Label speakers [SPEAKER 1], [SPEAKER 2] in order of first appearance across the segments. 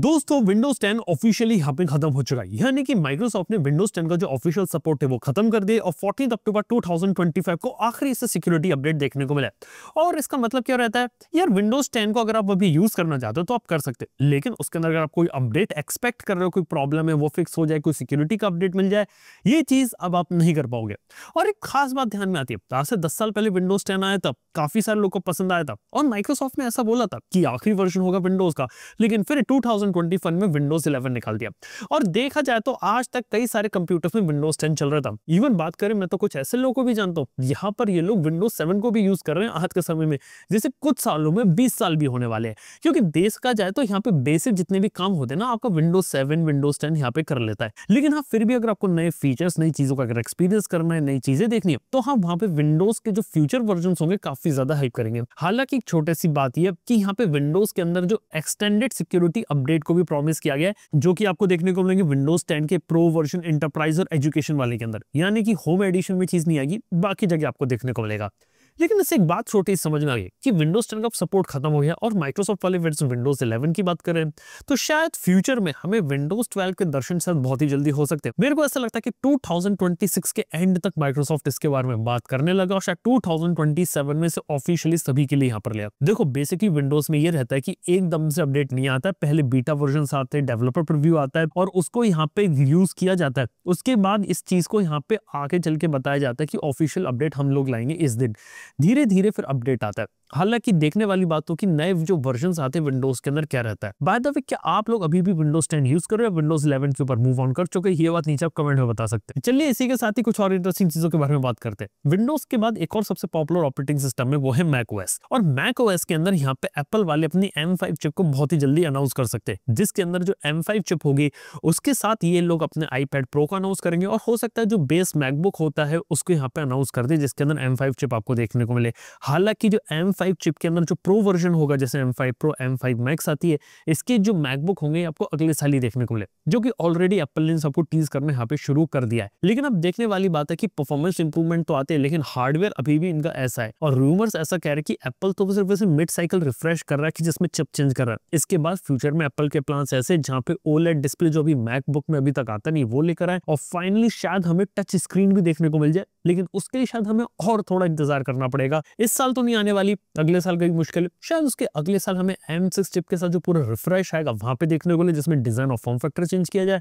[SPEAKER 1] दोस्तों Windows 10 officially यहाँ पे खत्म हो चुका है यानी कि माइक्रोसॉफ्ट ने विंडोज 10 का जो ऑफिशियल सपोर्ट है वो खत्म कर दिया और 14 अक्टूबर 2025 को आखिरी इससे सिक्योरिटी अपडेट देखने को मिला और इसका मतलब क्या रहता है यार विंडोज 10 को अगर आप अभी यूज करना चाहते हो तो आप कर सकते लेकिन उसके अंदर अगर आप कोई अपडेट एक्सपेक्ट कर रहे हो कोई प्रॉब्लम है वो फिक्स हो जाए कोई सिक्योरिटी का अपडेट मिल जाए ये चीज अब आप नहीं कर पाओगे और एक खास बात ध्यान में आती है आज से दस साल पहले विंडोज टेन आया था काफी सारे लोग को पसंद आया था और माइक्रोसॉफ्ट ने ऐसा बोला था कि आखिरी वर्जन होगा विंडोज का लेकिन फिर टू 2021 में विंडोज 11 निकाल दिया और देखा जाए तो आज तक कई सारे कंप्यूटर्स में विंडोज 10 चल रहा था इवन बात करें मैं तो कुछ ऐसे लोगों को भी जानता हूँ यहाँ पर ये लोग विंडोज 7 को भी यूज कर रहे हैं आज के समय में जैसे कुछ सालों में बीस साल भी होने वाले हैं क्योंकि देश का जाए तो यहाँ पे बेसिक जितने भी काम होते हैं ना आपका विंडोज सेवन विंडोज टेन यहाँ पे कर लेता है लेकिन हाँ फिर भी अगर आपको नए फीचर्स नई चीजों का अगर एक्सपीरियंस करना है नई चीजें देखनी है तो हाँ वहाँ पे विंडोज के जो फ्यूचर वर्जन होंगे काफी ज्यादा हेल्प करेंगे हालांकि एक छोटी सी बात यह कि यहाँ पे विंडोज के अंदर जो एक्सटेंडेड सिक्योरिटी अपडेट अपडेट को भी प्रॉमिस किया गया है जो कि आपको देखने को मिलेंगे विंडोज टेन के प्रो वर्जन इंटरप्राइज और एजुकेशन वाले के अंदर यानी कि होम एडिशन में चीज नहीं आएगी बाकी जगह आपको देखने को मिलेगा लेकिन इससे एक बात छोटी समझ में आ गई कि विंडोज 10 का सपोर्ट खत्म हो गया और माइक्रोसॉफ्ट वाले वर्ड्स विंडोज 11 की बात करें तो शायद फ्यूचर में हमें विंडोज 12 के दर्शन शायद बहुत ही जल्दी हो सकते हैं मेरे को ऐसा लगता है कि 2026 के एंड तक माइक्रोसॉफ्ट इसके बारे में बात करने लगा और शायद टू में से ऑफिशियली सभी के लिए यहाँ पर लिया देखो बेसिकली विंडोज में ये रहता है कि एकदम से अपडेट नहीं आता है पहले बीटा वर्जन आते हैं डेवलपर प्रिव्यू आता है और उसको यहाँ पे यूज किया जाता है उसके बाद इस चीज को यहाँ पे आगे चल के बताया जाता है कि ऑफिशियल अपडेट हम लोग लाएंगे इस दिन धीरे धीरे फिर अपडेट आता है हालांकि देखने वाली बात हो तो कि नए जो वर्जन आते हैं विंडोज के अंदर क्या रहता है बाय द वे क्या आप लोग अभी भी विंडोज 10 यूज कर रहे हो विंडोज 11 के ऊपर मूव ऑन कर चुके ये बात नीचे आप कमेंट में बता सकते हैं चलिए इसी के साथ ही कुछ और इंटरेस्टिंग चीजों के बारे में बात करते हैं विंडोज के बाद एक और सबसे पॉपुलर ऑपरेटिंग सिस्टम है वो है मैक ओएस और मैक ओएस के अंदर यहाँ पे एप्पल वाले अपनी एम चिप को बहुत ही जल्दी अनाउंस कर सकते हैं जिसके अंदर जो एम चिप होगी उसके साथ ये लोग अपने आईपैड प्रो को अनाउंस करेंगे और हो सकता है जो बेस मैकबुक होता है उसको यहाँ पे अनाउंस कर दे जिसके अंदर एम चिप आपको देखने को मिले हालांकि जो एम M5 चिप के अंदर जो प्रो वर्जन होगा जैसे M5 Pro, M5 Max आती है इसके जो मैकबुक होंगे आपको अगले साल ही देखने को मिले जो कि ऑलरेडी एप्पल ने सबको टीज करने यहाँ पे शुरू कर दिया है लेकिन अब देखने वाली बात है कि परफॉर्मेंस इंप्रूवमेंट तो आते हैं लेकिन हार्डवेयर अभी भी इनका ऐसा है और रूमर्स ऐसा कह रहे हैं कि एप्पल तो सिर्फ वैसे मिड साइकिल रिफ्रेश कर रहा है कि जिसमें चिप चेंज कर रहा है इसके बाद फ्यूचर में एप्पल के प्लान ऐसे जहाँ पे ओलेट डिस्प्ले जो अभी मैकबुक में अभी तक आता नहीं वो लेकर आए और फाइनली शायद हमें टच स्क्रीन भी देखने को मिल जाए लेकिन उसके लिए शायद हमें और थोड़ा इंतजार करना पड़ेगा इस साल तो नहीं आने वाली अगले साल का मुश्किल शायद उसके अगले साल हमें एम सिक्स चिप के साथ जो पूरा रिफ्रेश आएगा वहां पे देखने को जिसमें डिजाइन और फॉर्म फैक्टर चेंज किया जाए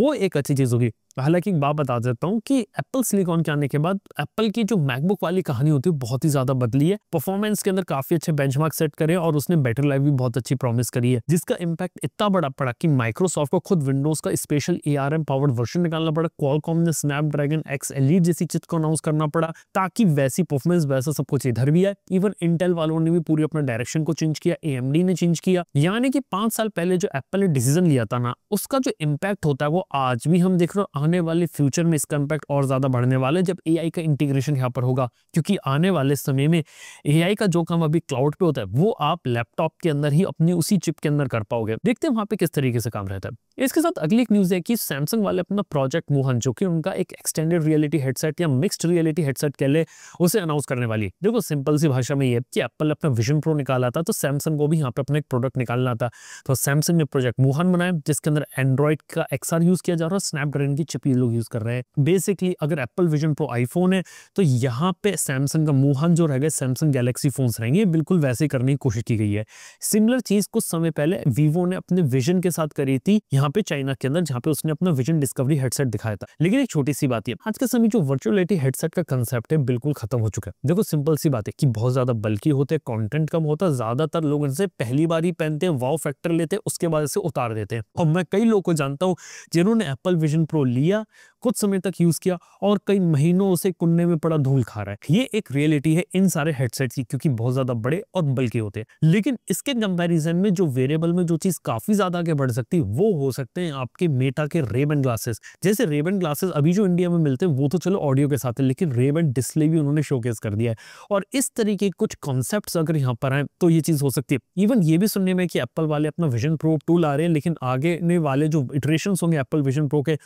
[SPEAKER 1] वो एक अच्छी चीज होगी हालांकि एक बात बता देता हूँ कि एप्पल सिलिकॉन के आने के बाद एप्पल की जो मैकबुक वाली कहानी होती है बहुत ही ज्यादा बदली है परफॉर्मेंस के अंदर काफी अच्छे बेंचमार्क सेट करे और उसने बैटरी लाइफ भी बहुत अच्छी प्रॉमिस करी है जिसका इम्पैक्ट इतना बड़ा पड़ा कि माइक्रोसॉफ्ट को खुद विंडोज का special A R M powered version निकालना पड़ा कॉलकॉम ने ड्रैगन एक्स एलई जैसी चीज को अनाउंस करना पड़ा ताकि वैसी परफॉर्मेंस वैसा सब कुछ इधर भी आए इवन इंटेल वालों ने भी पूरी अपना डायरेक्शन को चेंज किया ए ने चेंज किया यानी कि पांच साल पहले जो एप्पल ने डिसीजन लिया था ना उसका जो इम्पैक्ट होता है वो आज भी हम देख रहे हो आने वाले फ्यूचर में इसका इम्पैक्ट और ज़्यादा बढ़ने वाला है जब ए का इंटीग्रेशन यहाँ पर होगा क्योंकि आने वाले समय में ए का जो काम अभी क्लाउड पे होता है वो आप लैपटॉप के अंदर ही अपनी उसी चिप के अंदर कर पाओगे देखते हैं वहाँ पे किस तरीके से काम रहता है इसके साथ अगली एक न्यूज़ है कि सैमसंग वाले अपना प्रोजेक्ट मोहन जो कि उनका एक एक्सटेंडेड रियलिटी हेडसेट या मिक्सड रियलिटी हेडसेट कह ले उसे अनाउंस करने वाली है देखो सिंपल सी भाषा में ये कि एप्पल अपना विजन प्रो निकाला था तो सैमसंग को भी यहाँ पे अपना एक प्रोडक्ट निकालना था तो सैमसंग ने प्रोजेक्ट मोहन बनाया जिसके अंदर एंड्रॉइड का एक्सआर यूज़ किया जा रहा है स्नैपड्रैगन की चप ये लोग यूज़ कर रहे हैं बेसिकली अगर एप्पल विजन प्रो आईफोन है तो यहाँ पे सैमसंग का मुंह जो रह गए सैमसंग गैलेक्सी फोन रहेंगे बिल्कुल वैसे ही करने की कोशिश की गई है सिमिलर चीज़ कुछ समय पहले वीवो ने अपने विजन के साथ करी थी यहाँ पे चाइना के अंदर जहाँ पे उसने अपना विजन डिस्कवरी हेडसेट दिखाया था लेकिन एक छोटी सी बात है आज के समय जो वर्चुअलिटी हेडसेट का कंसेप्ट है बिल्कुल खत्म हो चुका है देखो सिंपल सी बात है कि बहुत ज्यादा बल्कि होते कॉन्टेंट कम होता है ज्यादातर लोग इनसे पहली बार ही पहनते हैं वाव फैक्टर लेते हैं उसके बाद इसे उतार देते हैं और मैं कई लोगों को जानता हूँ जिन्होंने एप्पल विजन प्रो ली लिया कुछ समय तक यूज किया और कई महीनों से कुन्ने में पड़ा धूल खा रहा है ये एक रियलिटी है इन सारे हेडसेट की क्योंकि बहुत ज्यादा बड़े और बल्कि होते हैं लेकिन इसके कंपेरिजन में जो वेरिएबल में जो चीज काफी ज्यादा आगे बढ़ सकती है वो हो सकते हैं आपके मेटा के रेबन ग्लासेस जैसे रेबन ग्लासेस अभी जो इंडिया में मिलते हैं वो तो चलो ऑडियो के साथ है लेकिन रेबन डिस्प्ले भी उन्होंने शोकेस कर दिया है और इस तरीके कुछ कॉन्सेप्ट अगर यहाँ पर आए तो ये चीज हो सकती है इवन ये भी सुनने में कि एप्पल वाले अपना विजन प्रो टूल आ रहे हैं लेकिन आगे ने वाले जो इटरेशन होंगे एप्पल विजन प्रो के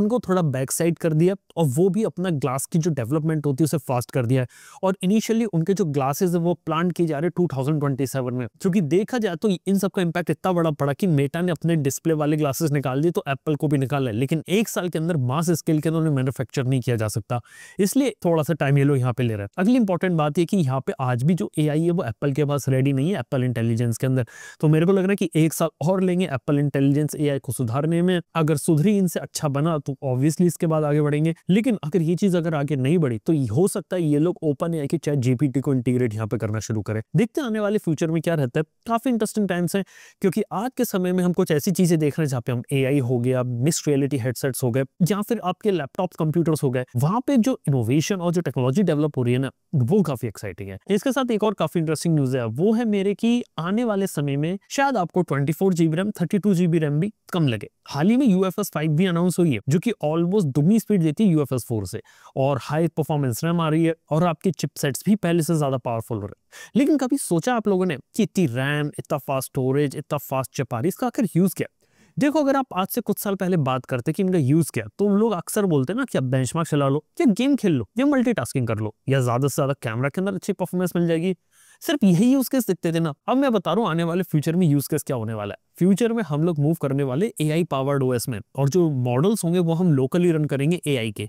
[SPEAKER 1] उनको थोड़ा एक्साइट कर दिया और वो भी अपना ग्लास की जो डेवलपमेंट होती है उसे फास्ट कर दिया है और इनिशियली उनके जो ग्लासेस है वो प्लान किए जा रहे हैं 2027 में क्योंकि देखा जाए तो इन सब का इम्पैक्ट इतना बड़ा पड़ा कि मेटा ने अपने डिस्प्ले वाले ग्लासेस निकाल दिए तो एप्पल को भी निकाला है लेकिन एक साल के अंदर मास स्केल के अंदर उन्हें मैनुफेक्चर नहीं किया जा सकता इसलिए थोड़ा सा टाइम ये लोग यहाँ पे ले रहे हैं अगली इंपॉर्टेंट बात यह कि यहाँ पे आज भी जो ए है वो एप्पल के पास रेडी नहीं है एप्पल इंटेलिजेंस के अंदर तो मेरे को लग रहा है कि एक साल और लेंगे एप्पल इंटेलिजेंस ए को सुधारने में अगर सुधरी इनसे अच्छा बना तो ऑब्वियसली इसके बाद आगे बढ़ेंगे लेकिन अगर ये चीज अगर आगे नहीं बढ़ी तो हो सकता है ये लोग ओपन है कि चैट जीपीटी को इंटीग्रेट यहाँ पे करना शुरू करें देखते आने वाले फ्यूचर में क्या रहता है काफी इंटरेस्टिंग टाइम्स है क्योंकि आज के समय में हम कुछ ऐसी चीजें देख रहे हैं जहाँ पे हम ए हो गया मिस रियलिटी हेडसेट्स हो गए या फिर आपके लैपटॉप कंप्यूटर्स हो गए वहां पर जो इनोवेशन और जो टेक्नोलॉजी डेवलप हो रही है ना वो काफी एक्साइटिंग है इसके साथ एक और काफी इंटरेस्टिंग न्यूज है वो है मेरे की आने वाले समय में शायद आपको twenty four GB RAM thirty two GB RAM भी कम लगे हाल ही में यूएफएस फाइव भी अनाउंस हुई है जो कि ऑलमोस्ट वो दुगनी स्पीड देती है यू एफ फोर से और हाई परफॉर्मेंस रैम आ रही है और आपके चिपसेट्स भी पहले से ज़्यादा पावरफुल हो रहे हैं लेकिन कभी सोचा आप लोगों ने कि इतनी रैम इतना फास्ट स्टोरेज इतना फास्ट चिप आ रही है इसका आखिर यूज़ क्या देखो अगर आप आज से कुछ साल पहले बात करते कि इनका यूज क्या तो लोग अक्सर बोलते ना कि आप बेंच चला लो या गेम खेल लो या मल्टी कर लो या ज्यादा से ज्यादा कैमरा के अंदर अच्छी परफॉर्मेंस मिल जाएगी सिर्फ यही यूज केस दिखते थे ना अब मैं बता रहा हूँ आने वाले फ्यूचर में यूज केस क्या होने वाला है फ्यूचर में हम लोग मूव करने वाले ए आई पावर्ड ओएस में और जो मॉडल्स होंगे वो हम लोकली रन करेंगे ए के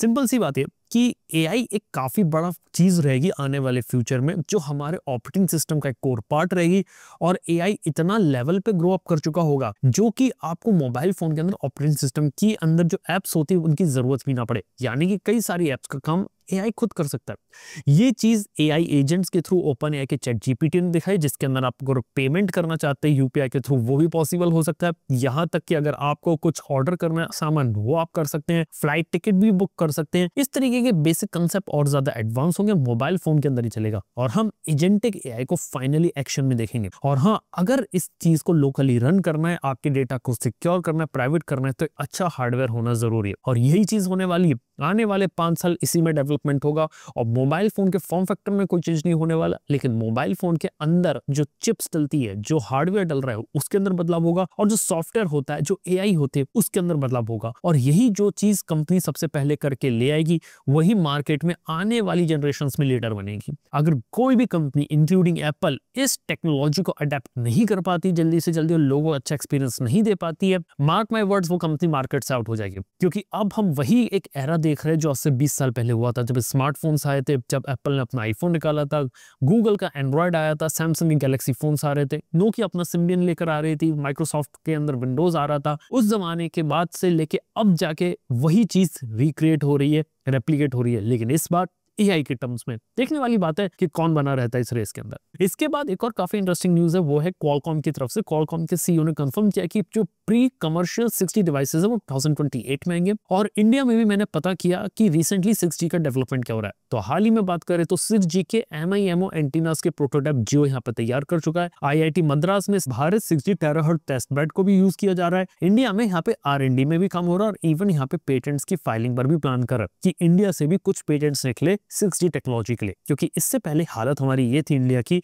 [SPEAKER 1] सिंपल सी बात है कि एआई एक काफ़ी बड़ा चीज़ रहेगी आने वाले फ्यूचर में जो हमारे ऑपरेटिंग सिस्टम का एक कोर पार्ट रहेगी और एआई इतना लेवल पे ग्रो अप कर चुका होगा जो कि आपको मोबाइल फ़ोन के अंदर ऑपरेटिंग सिस्टम के अंदर जो एप्स होती है उनकी ज़रूरत भी ना पड़े यानी कि कई सारी एप्स का काम एआई खुद कर सकता है ये चीज एआई एजेंट्स के थ्रू ओपन एआई के चैट जीपीटी ने दिखाई जिसके अंदर आप अगर पेमेंट करना चाहते हैं यूपीआई के थ्रू वो भी पॉसिबल हो सकता है यहाँ तक कि अगर आपको कुछ ऑर्डर करना है सामान वो आप कर सकते हैं फ्लाइट टिकट भी बुक कर सकते हैं इस तरीके के बेसिक कंसेप्ट और ज्यादा एडवांस होंगे मोबाइल फोन के अंदर ही चलेगा और हम एजेंटिक ए को फाइनली एक्शन में देखेंगे और हाँ अगर इस चीज को लोकली रन करना है आपके डेटा को सिक्योर करना है प्राइवेट करना है तो अच्छा हार्डवेयर होना जरूरी है और यही चीज होने वाली है आने वाले पाँच साल इसी में डेवलपमेंट होगा और मोबाइल फ़ोन के फॉर्म फैक्टर में कोई चेंज नहीं होने वाला लेकिन मोबाइल फ़ोन के अंदर जो चिप्स डलती है जो हार्डवेयर डल रहा है उसके अंदर बदलाव होगा और जो सॉफ्टवेयर होता है जो ए होते हैं उसके अंदर बदलाव होगा और यही जो चीज़ कंपनी सबसे पहले करके ले आएगी वही मार्केट में आने वाली जनरेशन में लीडर बनेगी अगर कोई भी कंपनी इंक्लूडिंग एप्पल इस टेक्नोलॉजी को अडेप्ट नहीं कर पाती जल्दी से जल्दी और लोगों को अच्छा एक्सपीरियंस नहीं दे पाती है मार्क माई वर्ड्स वो कंपनी मार्केट से आउट हो जाएगी क्योंकि अब हम वही एक एरा देख रहे हैं जो आज से 20 साल पहले हुआ था जब स्मार्टफोन्स आए थे जब एप्पल ने अपना आईफोन निकाला था गूगल का एंड्रॉयड आया था सैमसंग के गैलेक्सी फोन्स आ रहे थे नोकिया अपना सिम्बियन लेकर आ रही थी माइक्रोसॉफ्ट के अंदर विंडोज आ रहा था उस जमाने के बाद से लेके अब जाके वही चीज रिक्रिएट हो रही है रेप्लीकेट हो रही है लेकिन इस बार एआई के टर्म्स में देखने वाली बात है कि कौन बना रहता है इस रेस के अंदर इसके बाद एक और काफी इंटरेस्टिंग न्यूज है वो है कॉलकॉम की तरफ से कॉलकॉम के सीईओ ने कंफर्म किया कि जो प्री कमर्शियल 60 डिवाइस है वो 1028 में आएंगे और इंडिया में भी मैंने पता किया कि रिसेंटली 6G का डेवलपमेंट क्या हो रहा है तो हाल ही में बात करें तो 6G के एम आई एमओ एंटीनास के प्रोटोटाइप जियो यहाँ पे तैयार कर चुका है आईआईटी मद्रास में भारत 60 टेराहर्ट टेस्ट बेड को भी यूज किया जा रहा है इंडिया में यहाँ पे आर में भी काम हो रहा है और इवन यहाँ पे पेटेंट्स की फाइलिंग पर भी प्लान कर रहा है की इंडिया से भी कुछ पेटेंट्स निकले सिक्स टेक्नोलॉजी के लिए क्योंकि इससे पहले हालत हमारी ये थी इंडिया की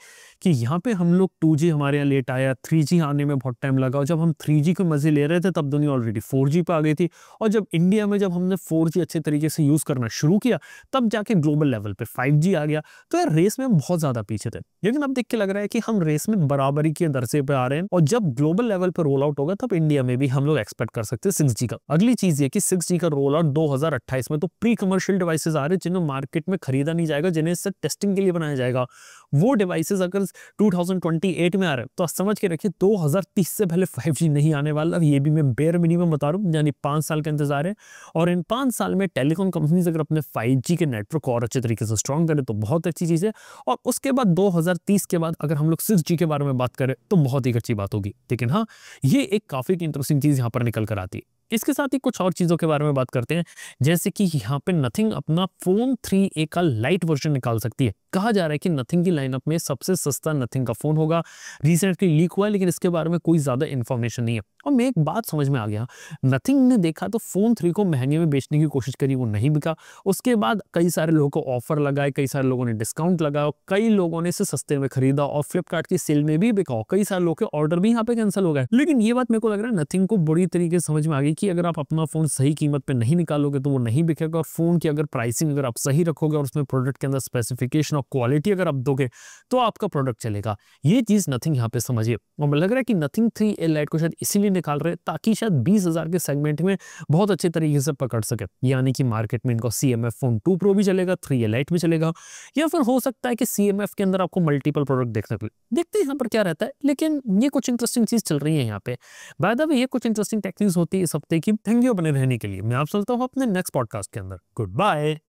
[SPEAKER 1] यहाँ पे हम लोग टू हमारे यहाँ लेट आया थ्री आने में बहुत टाइम लगा और जब हम थ्री को मज़े ले रहे थे तब दुनिया ऑलरेडी फोर पे आ गई थी और जब इंडिया में जब हमने फोर अच्छे तरीके से यूज़ करना शुरू किया तब जाके ग्लोबल लेवल पर फाइव आ गया तो यार रेस में हम बहुत ज़्यादा पीछे थे लेकिन अब देख के लग रहा है कि हम रेस में बराबरी के दर्जे पे आ रहे हैं और जब ग्लोबल लेवल पर रोल आउट होगा तब इंडिया में भी हम लोग एक्सपेक्ट कर सकते हैं सिक्स का अगली चीज़ ये कि सिक्स का रोल आउट दो में तो प्री कमर्शियल डिवाइसेज आ रहे हैं जिन्हें मार्केट में खरीदा नहीं जाएगा जिन्हें टेस्टिंग के लिए बनाया जाएगा वो डिवाइसेस अगर 2028 में आ रहे हैं तो समझ के रखिए 2030 से पहले 5G नहीं आने वाला ये भी मैं बेर मिनिमम बता रहा हूँ यानी पाँच साल का इंतजार है और इन पाँच साल में टेलीकॉम कंपनीज अगर अपने 5G के नेटवर्क और अच्छे तरीके से स्ट्रॉन्ग करें तो बहुत अच्छी चीज़ है और उसके बाद दो के बाद अगर हम लोग सिक्स के बारे में बात करें तो बहुत ही अच्छी बात होगी लेकिन हाँ ये एक काफ़ी इंटरेस्टिंग चीज़ यहाँ पर निकल कर आती है इसके साथ ही कुछ और चीज़ों के बारे में बात करते हैं जैसे कि यहाँ पे नथिंग अपना फ़ोन थ्री ए का लाइट वर्जन निकाल सकती है कहा जा रहा है कि नथिंग की लाइनअप में सबसे सस्ता नथिंग का फ़ोन होगा रिसेंटली लीक हुआ है लेकिन इसके बारे में कोई ज़्यादा इन्फॉर्मेशन नहीं है और मैं एक बात समझ में आ गया नथिंग ने देखा तो फ़ोन थ्री को महंगे में बेचने की कोशिश करी वो नहीं बिका उसके बाद कई सारे लोगों को ऑफर लगाए कई सारे लोगों ने डिस्काउंट लगाया कई लोगों ने इसे सस्ते में खरीदा और फ्लिपकार्ट की सेल में भी बिकाओ कई सारे लोग के ऑर्डर भी यहाँ पे कैंसिल हो गए लेकिन ये बात मेरे को लग रहा है नथिंग को बुरी तरीके से समझ में आ गई कि अगर आप अपना फ़ोन सही कीमत पर नहीं निकालोगे तो वो नहीं बिकेगा और फ़ोन की अगर प्राइसिंग अगर आप सही रखोगे और उसमें प्रोडक्ट के अंदर स्पेसिफिकेशन और क्वालिटी अगर आप दोगे तो आपका प्रोडक्ट चलेगा ये चीज़ नथिंग यहाँ पे समझिए और लग रहा है कि नथिंग थ्री ए लाइट को शायद इसीलिए नहीं निकाल रहे ताकि शायद बीस हज़ार के सेगमेंट में बहुत अच्छे तरीके से पकड़ सके यानी कि मार्केट में इनका C M F phone two pro भी चलेगा थ्री एलाइट भी चलेगा या फिर हो सकता है कि सी एम एफ के अंदर आपको मल्टीपल प्रोडक्ट देख सकते देखते हैं यहाँ पर क्या रहता है लेकिन ये कुछ इंटरेस्टिंग चीज़ चल रही है यहाँ पे बाय द वे ये कुछ इंटरेस्टिंग टेक्निक्स होती है इस हफ्ते की थैंक यू बने रहने के लिए मैं आप सुनता हूँ अपने नेक्स्ट पॉडकास्ट के अंदर गुड बाय